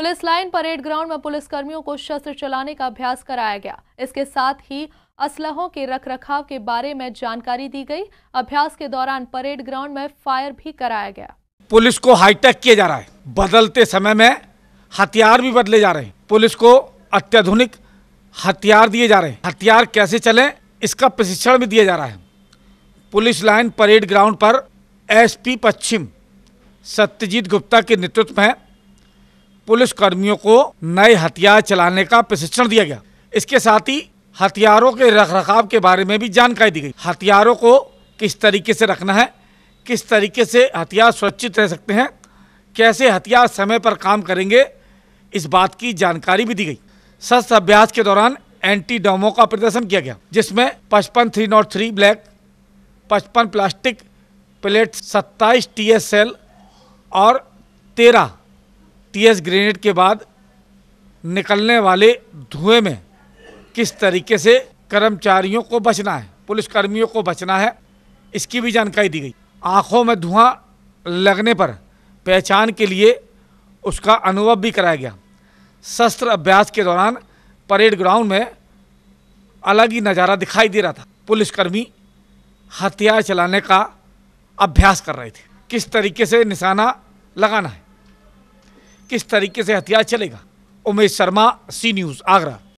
police line parade ground में पुलिसकर्मियों को शस्त्र चलाने का अभ्यास कराया गया इसके साथ ही असलहों के रखरखाव के बारे में जानकारी दी गई अभ्यास के दौरान परेड ग्राउंड में फायर भी कराया गया पुलिस को हाईटेक किया जा रहा है बदलते समय में हथियार भी बदले जा रहे हैं पुलिस को अत्याधुनिक हथियार दिए जा रहे हैं हथियार कैसे चले इसका प्रशिक्षण भी दिया जा रहा है पुलिस लाइन परेड ग्राउंड पर एसपी पश्चिम सत्यजीत गुप्ता के नेतृत्व में पुलिस कर्मियों को नए हथियार चलाने का प्रशिक्षण दिया गया इसके साथ ही हथियारों के रखरखाव के बारे में भी जानकारी दी गई हथियारों को किस तरीके से रखना है किस तरीके से हथियार सुरक्षित रह सकते हैं कैसे हथियार समय पर काम करेंगे इस बात की जानकारी भी दी गई सस्त अभ्यास के दौरान एंटी डोमो का प्रदर्शन किया गया जिसमें पचपन थ्री नॉट थ्री ब्लैक पचपन प्लास्टिक प्लेट सत्ताईस टी एस एल और तेरह टीएस ग्रेनेड के बाद निकलने वाले धुएं में किस तरीके से कर्मचारियों को बचना है पुलिसकर्मियों को बचना है इसकी भी जानकारी दी गई आँखों में धुआं लगने पर पहचान के लिए उसका अनुभव भी कराया गया शस्त्र अभ्यास के दौरान परेड ग्राउंड में अलग ही नज़ारा दिखाई दे रहा था पुलिसकर्मी हथियार चलाने का अभ्यास कर रहे थे किस तरीके से निशाना लगाना है किस तरीके से हथियार चलेगा उमेश शर्मा सी न्यूज़ आगरा